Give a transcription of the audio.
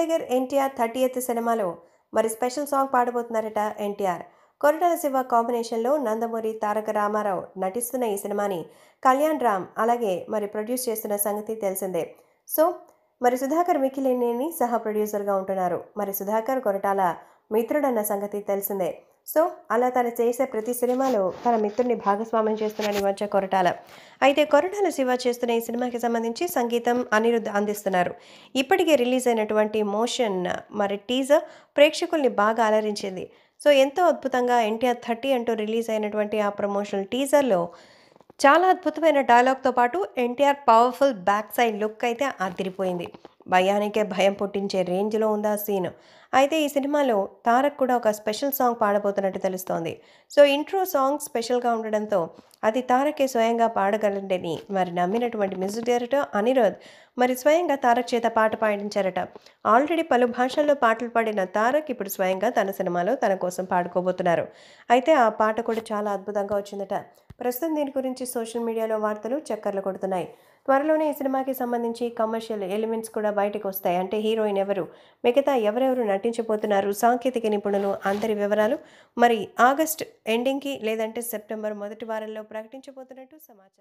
tiger NTR thirty eight సినిమాలో మరి special song పాడబోతున్నారట ఎన్టీఆర్ కొరటాల శివ కాంబినేషన్లో నందమూరి తారక రామారావు నటిస్తున్న ఈ సినిమాని కళ్యాణ్ రామ్ అలాగే మరి ప్రొడ్యూస్ చేస్తున్న సంగతి తెలిసిందే సో మరి సుధాకర్ మిక్కిలేనేని సహా ప్రొడ్యూసర్గా ఉంటున్నారు మరి సుధాకర్ కొరటాల మిత్రుడన్న సంగతి తెలిసిందే సో అలా తను చేసే ప్రతి సినిమాలో తన మిత్రుడిని భాగస్వామ్యం చేస్తున్నాడు మధ్య కొరటాల అయితే కొరటాల శివ చేస్తున్న ఈ సినిమాకి సంబంధించి సంగీతం అనిరుద్ధ అందిస్తున్నారు ఇప్పటికే రిలీజ్ అయినటువంటి మోషన్ మరి టీజర్ ప్రేక్షకుల్ని బాగా అలరించింది సో ఎంతో అద్భుతంగా ఎన్టీఆర్ థర్టీ అంటూ రిలీజ్ అయినటువంటి ఆ ప్రమోషనల్ టీజర్లో చాలా అద్భుతమైన డైలాగ్తో పాటు NTR powerful back side look అయితే అదిరిపోయింది భయానికే భయం పుట్టించే రేంజ్లో ఉందా సీన్ అయితే ఈ సినిమాలో తారక్ కూడా ఒక స్పెషల్ సాంగ్ పాడబోతున్నట్టు తెలుస్తోంది సో ఇంట్రో సాంగ్ స్పెషల్గా ఉండడంతో అది తారకే స్వయంగా పాడగలండి మరి నమ్మినటువంటి మ్యూజిక్ డైరెక్టర్ అనిరోధ్ మరి స్వయంగా తారక్ చేత పాట పాడించారట ఆల్రెడీ పలు భాషల్లో పాటలు పాడిన తారక్ ఇప్పుడు స్వయంగా తన సినిమాలో తన కోసం పాడుకోబోతున్నారు అయితే ఆ పాట కూడా చాలా అద్భుతంగా వచ్చిందట ప్రస్తుతం దీని గురించి సోషల్ మీడియాలో వార్తలు చక్కర్లు కొడుతున్నాయి త్వరలోనే ఈ సినిమాకి సంబంధించి కమర్షియల్ ఎలిమెంట్స్ కూడా బయటకు వస్తాయి అంటే హీరోయిన్ ఎవరు మిగతా ఎవరెవరు నటించబోతున్నారు సాంకేతిక నిపుణులు అందరి వివరాలు మరి ఆగస్ట్ ఎండింగ్కి లేదంటే సెప్టెంబర్ మొదటి వారంలో ప్రకటించబోతున్నట్టు సమాచారం